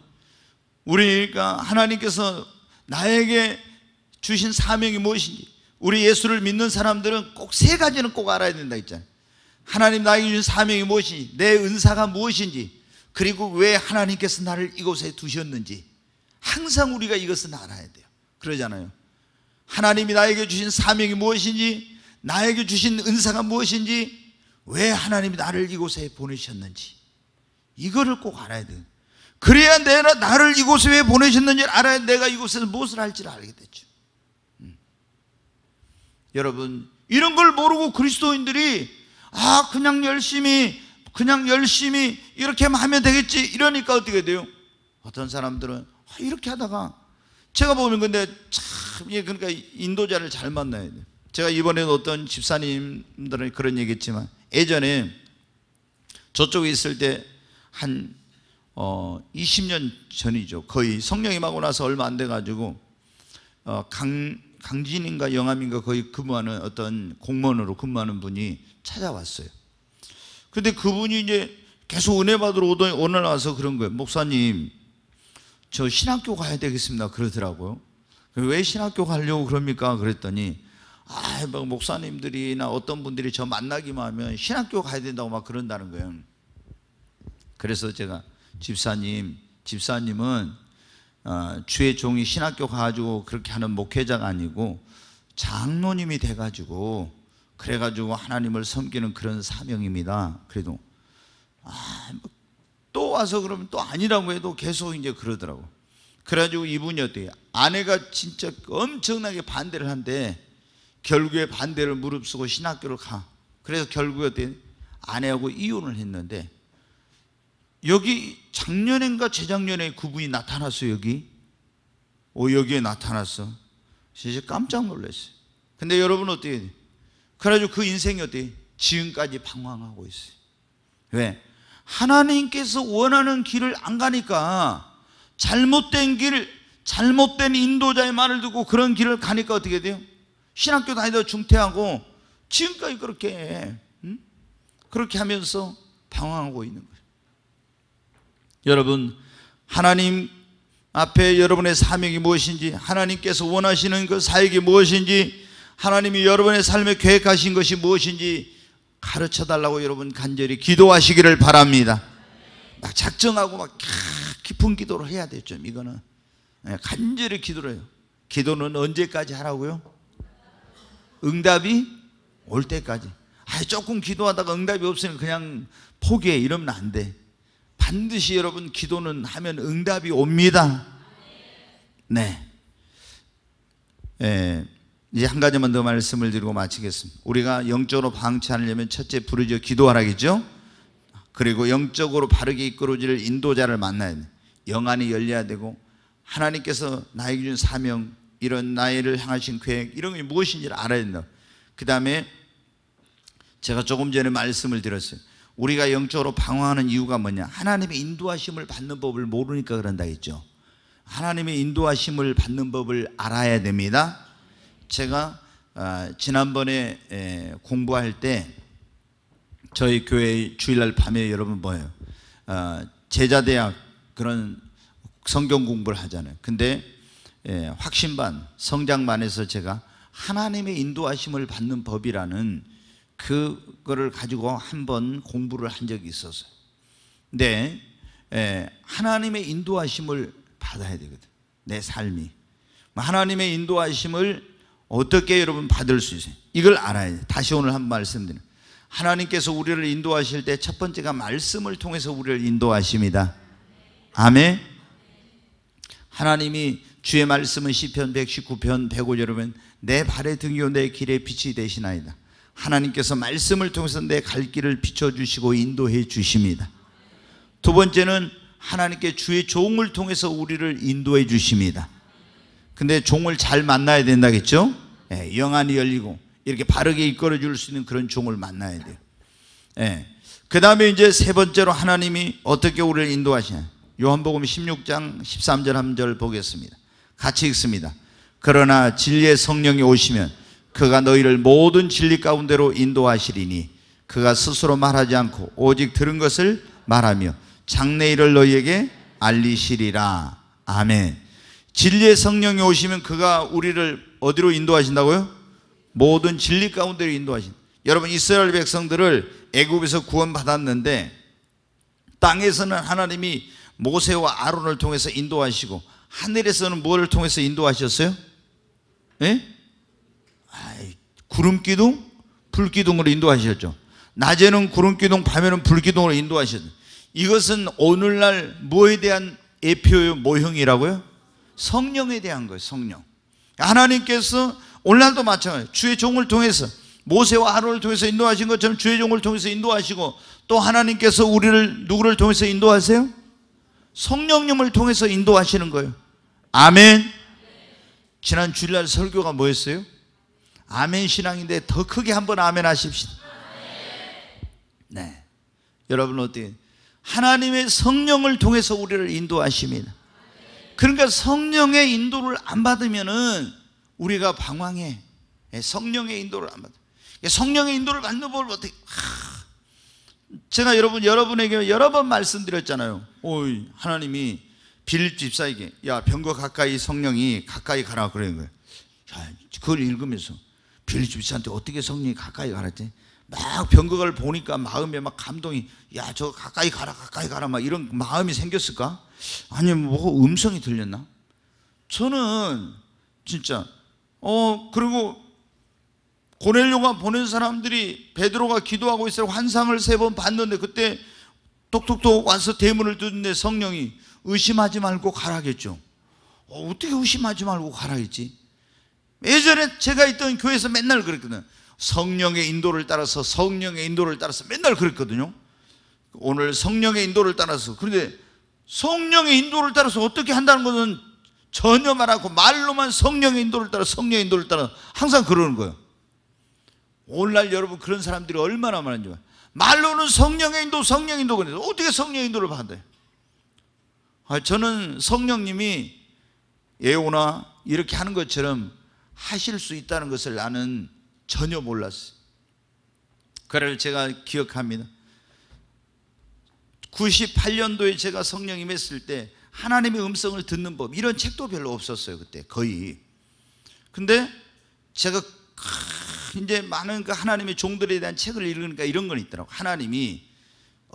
우리가 그러니까 하나님께서 나에게 주신 사명이 무엇인지, 우리 예수를 믿는 사람들은 꼭 세 가지는 꼭 알아야 된다 했잖아요. 하나님 나에게 주신 사명이 무엇인지, 내 은사가 무엇인지, 그리고 왜 하나님께서 나를 이곳에 두셨는지, 항상 우리가 이것은 알아야 돼요. 그러잖아요. 하나님이 나에게 주신 사명이 무엇인지, 나에게 주신 은사가 무엇인지, 왜 하나님이 나를 이곳에 보내셨는지 이거를 꼭 알아야 돼. 그래야 내가 나를 이곳에 왜 보내셨는지를 알아야 내가 이곳에서 무엇을 할지를 알게 되죠. 음. 여러분 이런 걸 모르고 그리스도인들이 아 그냥 열심히 그냥 열심히 이렇게 하면 되겠지 이러니까 어떻게 돼요? 어떤 사람들은 아, 이렇게 하다가 제가 보면 근데 참 그러니까 인도자를 잘 만나야 돼요. 제가 이번에도 어떤 집사님들은 그런 얘기했지만 예전에 저쪽에 있을 때한 어, 20년 전이죠. 거의 성령 이하고 나서 얼마 안 돼가지고 어, 강, 강진인가 영암인가 거의 근무하는 어떤 공무원으로 근무하는 분이 찾아왔어요. 근데 그분이 이제 계속 은혜 받으러 오더니 오늘 와서 그런 거예요. 목사님, 저 신학교 가야 되겠습니다. 그러더라고요. 왜 신학교 가려고 그럽니까? 그랬더니 아, 막 뭐 목사님들이나 어떤 분들이 저 만나기만 하면 신학교 가야 된다고 막 그런다는 거예요. 그래서 제가 집사님, 집사님은 어, 주의 종이 신학교 가가지고 그렇게 하는 목회자가 아니고 장로님이 돼가지고 그래가지고 하나님을 섬기는 그런 사명입니다. 그래도 아, 뭐 또 와서 그러면 또 아니라고 해도 계속 이제 그러더라고. 그래가지고 이분이 어때요? 아내가 진짜 엄청나게 반대를 한데 결국에 반대를 무릅쓰고 신학교를 가. 그래서 결국에 아내하고 이혼을 했는데 여기 작년인가 재작년에 구분이 나타났어 여기. 오 여기에 나타났어. 진짜 깜짝 놀랐어 근데 여러분 어떻게 그래가지고 그 인생이 어떻게 지금까지 방황하고 있어요. 왜? 하나님께서 원하는 길을 안 가니까 잘못된 길, 잘못된 인도자의 말을 듣고 그런 길을 가니까 어떻게 돼요? 신학교 다니다 중퇴하고 지금까지 그렇게 음? 그렇게 하면서 방황하고 있는 거예요. 여러분 하나님 앞에 여러분의 사명이 무엇인지 하나님께서 원하시는 그 사역이 무엇인지 하나님이 여러분의 삶에 계획하신 것이 무엇인지 가르쳐 달라고 여러분 간절히 기도하시기를 바랍니다. 막 작정하고 막 깊은 기도를 해야 돼요. 이거는 예, 간절히 기도를 해요. 기도는 언제까지 하라고요? 응답이 올 때까지. 아, 조금 기도하다가 응답이 없으면 그냥 포기해. 이러면 안 돼. 반드시 여러분 기도는 하면 응답이 옵니다. 네. 예. 이제 한 가지만 더 말씀을 드리고 마치겠습니다. 우리가 영적으로 방치하려면 첫째 부르짖 기도하라겠죠? 그리고 영적으로 바르게 이끌어질 인도자를 만나야 돼. 영안이 열려야 되고 하나님께서 나에게 준 사명 이런 나이를 향하신 계획 이런 게 무엇인지를 알아야 된다. 그 다음에 제가 조금 전에 말씀을 드렸어요. 우리가 영적으로 방황하는 이유가 뭐냐? 하나님의 인도하심을 받는 법을 모르니까 그런다 했죠. 하나님의 인도하심을 받는 법을 알아야 됩니다. 제가 아, 지난번에 공부할 때 저희 교회 주일날 밤에 여러분 뭐예요? 아, 제자대학 그런 성경 공부를 하잖아요. 근데 예, 확신반, 성장반에서 제가 하나님의 인도하심을 받는 법이라는 그거를 가지고 한번 공부를 한 적이 있었어요. 근데 예, 하나님의 인도하심을 받아야 되거든. 내 삶이. 뭐 하나님의 인도하심을 어떻게 여러분 받을 수 있어요? 이걸 알아야 돼. 다시 오늘 한번 말씀드려. 하나님께서 우리를 인도하실 때 첫 번째가 말씀을 통해서 우리를 인도하십니다. 아멘. 하나님이 주의 말씀은 시편 119편 105절에 보면 내 발의 등이요 내 길의 빛이 되시나이다. 하나님께서 말씀을 통해서 내 갈 길을 비춰주시고 인도해 주십니다. 두 번째는 하나님께 주의 종을 통해서 우리를 인도해 주십니다. 근데 종을 잘 만나야 된다겠죠? 예, 영안이 열리고 이렇게 바르게 이끌어 줄 수 있는 그런 종을 만나야 돼요. 예. 그 다음에 이제 세 번째로 하나님이 어떻게 우리를 인도하시냐. 요한복음 16장 13절 1절 보겠습니다. 같이 읽습니다. 그러나 진리의 성령이 오시면 그가 너희를 모든 진리 가운데로 인도하시리니 그가 스스로 말하지 않고 오직 들은 것을 말하며 장래일을 너희에게 알리시리라. 아멘. 진리의 성령이 오시면 그가 우리를 어디로 인도하신다고요? 모든 진리 가운데로 인도하신. 여러분 이스라엘 백성들을 애굽에서 구원받았는데 땅에서는 하나님이 모세와 아론을 통해서 인도하시고 하늘에서는 뭐를 통해서 인도하셨어요? 예? 구름 기둥, 불 기둥으로 인도하셨죠. 낮에는 구름 기둥, 밤에는 불 기둥으로 인도하셨죠. 이것은 오늘날 뭐에 대한 예표의 모형이라고요? 성령에 대한 거예요, 성령. 하나님께서 오늘날도 마찬가지예요. 주의 종을 통해서 모세와 하루를 통해서 인도하신 것처럼 주의 종을 통해서 인도하시고 또 하나님께서 우리를 누구를 통해서 인도하세요? 성령님을 통해서 인도하시는 거예요. 아멘. 지난 주일날 설교가 뭐였어요? 아멘 신앙인데 더 크게 한번 아멘 하십시오. 네. 여러분 어떻게 하나님의 성령을 통해서 우리를 인도하십니다. 그러니까 성령의 인도를 안 받으면은 우리가 방황해. 예, 성령의 인도를 안 받아. 예, 성령의 인도를 받는 법을 어떻게 하. 제가 여러분 여러분에게 여러 번 말씀드렸잖아요. 오 하나님이 빌립 집사에게 야 병거 가까이 성령이 가까이 가라 그러는 거예요. 야, 그걸 읽으면서 빌립 집사한테 어떻게 성령이 가까이 가랬지? 막 병거를 보니까 마음에 막 감동이 야저 가까이 가라 가까이 가라 막 이런 마음이 생겼을까? 아니면 뭐 음성이 들렸나? 저는 진짜 어 그리고 고넬료가 보낸 사람들이 베드로가 기도하고 있을 환상을 세 번 봤는데 그때 톡톡톡 와서 대문을 뜯는데 성령이 의심하지 말고 가라겠죠. 어, 떻게 의심하지 말고 가라겠지? 예전에 제가 있던 교회에서 맨날 그랬거든요. 성령의 인도를 따라서 성령의 인도를 따라서 맨날 그랬거든요. 오늘 성령의 인도를 따라서 그런데 성령의 인도를 따라서 어떻게 한다는 것은 전혀 말하고 말로만 성령의 인도를 따라 성령의 인도를 따라 항상 그러는 거예요. 오늘날 여러분 그런 사람들이 얼마나 많은지 말로는 성령의 인도 성령의 인도 어떻게 성령의 인도를 받아요? 아, 저는 성령님이 예오나 이렇게 하는 것처럼 하실 수 있다는 것을 나는 전혀 몰랐어요. 그를 제가 기억합니다. 98년도에 제가 성령님 했을 때 하나님의 음성을 듣는 법 이런 책도 별로 없었어요 그때 거의. 근데 제가 이제 많은 그 하나님의 종들에 대한 책을 읽으니까 이런 건 있더라고. 하나님이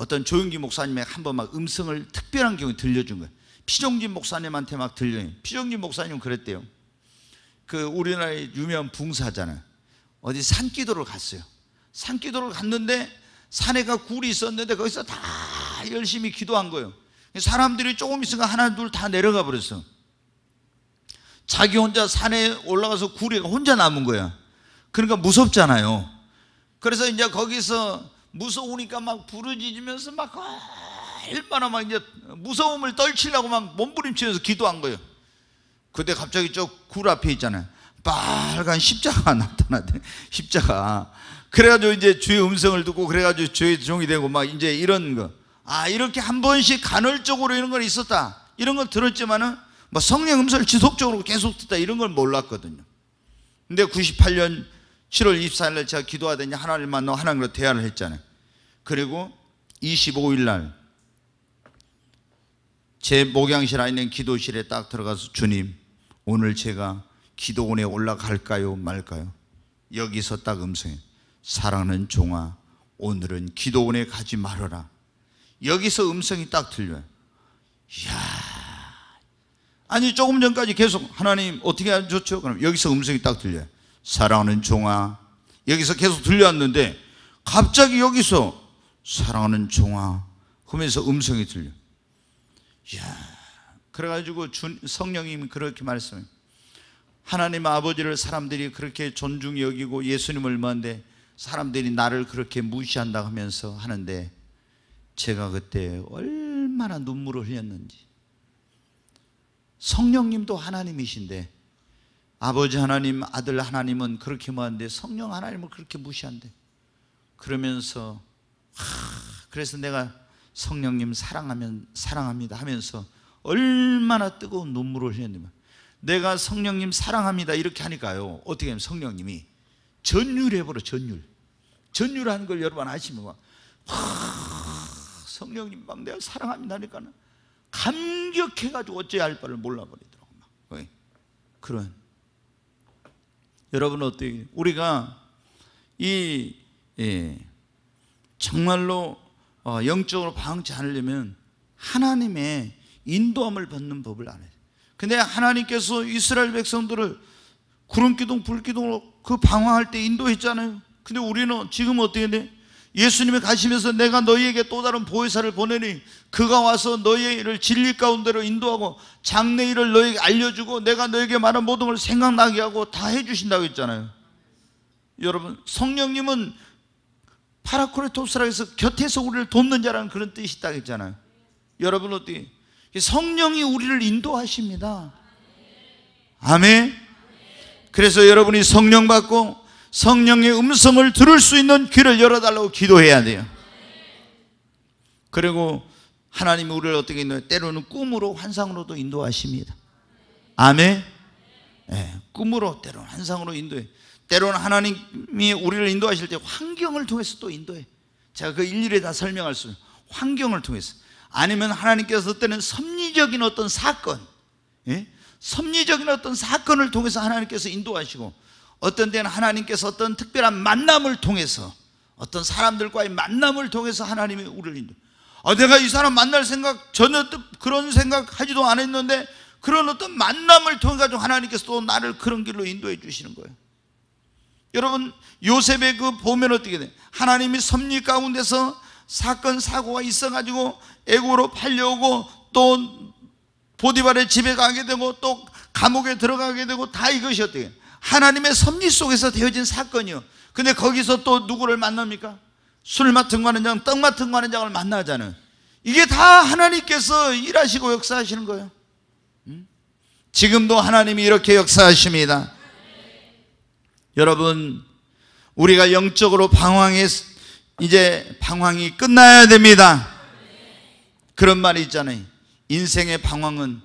어떤 조용기 목사님의한번 막 음성을 특별한 경우에 들려준 거예요. 피종진 목사님한테 막 들려요. 피종진 목사님 그랬대요. 그 우리나라의 유명 붕사잖아요. 어디 산기도를 갔어요. 산기도를 갔는데 산에가 굴이 있었는데 거기서 다 열심히 기도한 거예요. 사람들이 조금 있으니까 하나 둘 다 내려가 버렸어. 자기 혼자 산에 올라가서 구리가 혼자 남은 거야. 그러니까 무섭잖아요. 그래서 이제 거기서 무서우니까 막 부르짖으면서 막 얼마나 막 이제 무서움을 떨치려고 막 몸부림치면서 기도한 거예요. 그때 갑자기 저 굴 앞에 있잖아요. 빨간 십자가 [LAUGHS] 나타나대. 십자가. 그래가지고 이제 주의 음성을 듣고 그래가지고 주의 종이 되고 막 이제 이런 거. 아, 이렇게 한 번씩 간헐적으로 이런 건 있었다. 이런 건 들었지만은 뭐 성령 음성을 지속적으로 계속 듣다 이런 걸 몰랐거든요. 근데 98년 7월 24일 날 제가 기도하더니 하나님 만나 고하나님과 대화를 했잖아요. 그리고 25일 날 제 목양실 안에 있는 기도실에 딱 들어가서 주님 오늘 제가 기도원에 올라갈까요 말까요? 여기서 딱 음성이 사랑하는 종아 오늘은 기도원에 가지 말아라. 여기서 음성이 딱 들려요. 이야. 아니 조금 전까지 계속 하나님 어떻게 하면 좋죠? 그럼 여기서 음성이 딱 들려요. 사랑하는 종아 여기서 계속 들려왔는데 갑자기 여기서 사랑하는 종아 하면서 음성이 들려. 야 그래가지고 성령님이 그렇게 말씀해. 하나님 아버지를 사람들이 그렇게 존중히 여기고 예수님을 믿데 사람들이 나를 그렇게 무시한다 하면서 하는데 제가 그때 얼마나 눈물을 흘렸는지. 성령님도 하나님이신데 아버지 하나님, 아들 하나님은 그렇게 만데 성령 하나님을 그렇게 무시한대. 그러면서 하, 그래서 내가 성령님 사랑하면 사랑합니다 하면서 얼마나 뜨거운 눈물을 흘렸냐면 내가 성령님 사랑합니다 이렇게 하니까요 어떻게 하면 성령님이 전율해버려 전율 전율하는 걸 여러분 아시면 막 하, 성령님 막 내가 사랑합니다 하니까는 감격해가지고 어찌 할 바를 몰라버리더라고 막 그런 여러분 어떻게 우리가 이 예, 정말로 어, 영적으로 방치 않으려면 하나님의 인도함을 받는 법을 안아요 근데 하나님께서 이스라엘 백성들을 구름기둥, 불기둥으로 그 방황할 때 인도했잖아요. 근데 우리는 지금 어떻게 돼? 예수님이 가시면서 내가 너희에게 또 다른 보혜사를 보내니 그가 와서 너희의 일을 진리 가운데로 인도하고 장래 일을 너희에게 알려주고 내가 너희에게 말한 모든 걸 생각나게 하고 다 해주신다고 했잖아요 여러분 성령님은 파라코레토스라 해서 곁에서 우리를 돕는 자라는 그런 뜻이 있다고 했잖아요 여러분 어떻게 성령이 우리를 인도하십니다 아멘 그래서 여러분이 성령 받고 성령의 음성을 들을 수 있는 귀를 열어달라고 기도해야 돼요. 그리고 하나님이 우리를 어떻게 인도해? 때로는 꿈으로 환상으로도 인도하십니다. 아멘. 네, 꿈으로 때로는 환상으로 인도해. 때로는 하나님이 우리를 인도하실 때 환경을 통해서 또 인도해. 제가 그 일일이 다 설명할 수 있어요. 환경을 통해서. 아니면 하나님께서 때는 섭리적인 어떤 사건, 예? 섭리적인 어떤 사건을 통해서 하나님께서 인도하시고 어떤 때는 하나님께서 어떤 특별한 만남을 통해서 어떤 사람들과의 만남을 통해서 하나님이 우리를 인도. 아, 내가 이 사람 만날 생각 전혀 그런 생각 하지도 않았는데 그런 어떤 만남을 통해 서 하나님께서 또 나를 그런 길로 인도해 주시는 거예요. 여러분 요셉의 그 보면 어떻게 돼? 하나님이 섭리 가운데서 사건 사고가 있어가지고 애고로 팔려오고 또 보디발의 집에 가게 되고 또 감옥에 들어가게 되고 다 이것이 어떻게? 하나님의 섭리 속에서 되어진 사건이요. 근데 거기서 또 누구를 만납니까? 술 맡은 관는 장, 떡 맡은 관는 장을 만나잖아요. 이게 다 하나님께서 일하시고 역사하시는 거예요. 지금도 하나님이 이렇게 역사하십니다. 여러분, 우리가 영적으로 방황해 이제 방황이 끝나야 됩니다. 그런 말이 있잖아요. 인생의 방황은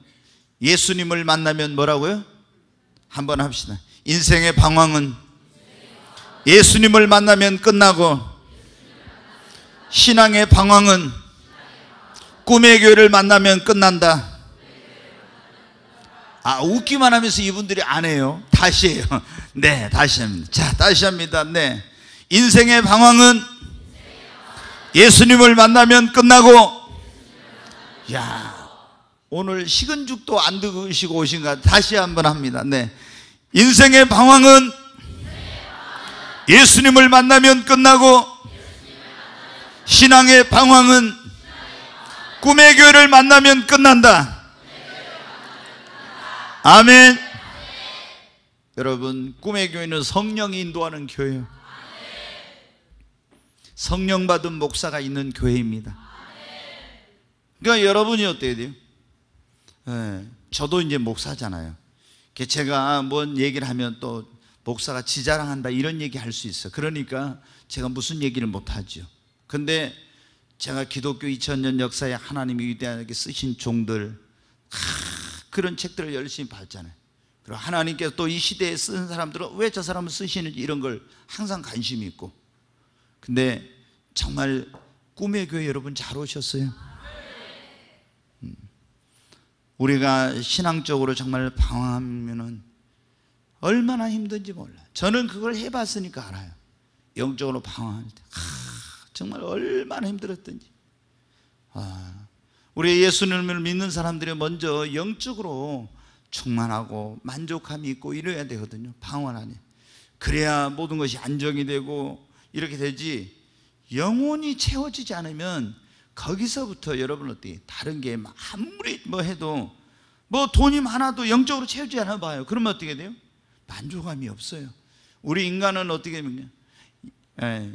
예수님을 만나면 뭐라고요? 한번 합시다. 인생의 방황은 예수님을 만나면 끝나고 신앙의 방황은 꿈의 교회를 만나면 끝난다. 아, 웃기만 하면서 이분들이 안 해요. 다시 해요. [LAUGHS] 네, 다시 합니다. 자, 다시 합니다. 네. 인생의 방황은 예수님을 만나면 끝나고, 야 오늘 식은 죽도 안 드시고 오신 것 같아요. 다시 한번 합니다. 네. 인생의 방황은 예수님을 만나면 끝나고 신앙의 방황은 꿈의 교회를 만나면 끝난다 아멘 여러분 꿈의 교회는 성령이 인도하는 교회요 성령 받은 목사가 있는 교회입니다 그러니까 여러분이 어때야 돼요? 예, 저도 이제 목사잖아요 그 제가 뭔 얘기를 하면 또 목사가 지자랑한다 이런 얘기 할 수 있어. 그러니까 제가 무슨 얘기를 못 하죠. 근데 제가 기독교 2000년 역사에 하나님이 위대하게 쓰신 종들 아, 그런 책들을 열심히 봤잖아요. 그리고 하나님께서 또 이 시대에 쓴 사람들은 왜 저 사람을 쓰시는지 이런 걸 항상 관심이 있고. 근데 정말 꿈의 교회 여러분 잘 오셨어요. 우리가 신앙적으로 정말 방황하면은 얼마나 힘든지 몰라요. 저는 그걸 해봤으니까 알아요. 영적으로 방황할 때. 아, 정말 얼마나 힘들었던지. 아, 우리 예수님을 믿는 사람들이 먼저 영적으로 충만하고 만족함이 있고 이래야 되거든요. 방황 안에. 그래야 모든 것이 안정이 되고 이렇게 되지. 영혼이 채워지지 않으면 거기서부터 여러분 어떻게 다른 게 아무리 뭐 해도 뭐 돈이 많아도 영적으로 채우지 않아 봐요. 그러면 어떻게 돼요? 만족감이 없어요. 우리 인간은 어떻게 됩니 예,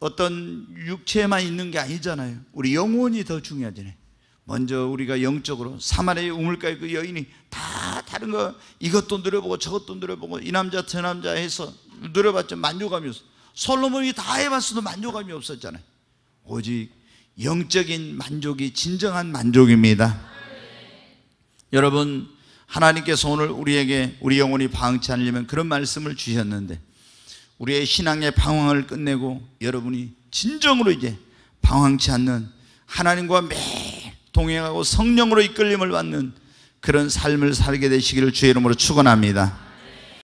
어떤 육체만 있는 게 아니잖아요. 우리 영혼이 더 중요하잖아요. 먼저 우리가 영적으로 사마리아 우물가의 그 여인이 다 다른 거 이것도 누려보고 저것도 누려보고 이 남자 저 남자 해서 누려봤자 만족감이 없어. 솔로몬이 다 해봤어도 만족감이 없었잖아요. 오직 영적인 만족이 진정한 만족입니다. 여러분 하나님께서 오늘 우리에게 우리 영혼이 방치 않려면 그런 말씀을 주셨는데 우리의 신앙의 방황을 끝내고 여러분이 진정으로 이제 방황치 않는 하나님과 매일 동행하고 성령으로 이끌림을 받는 그런 삶을 살게 되시기를 주의 이름으로 축원합니다.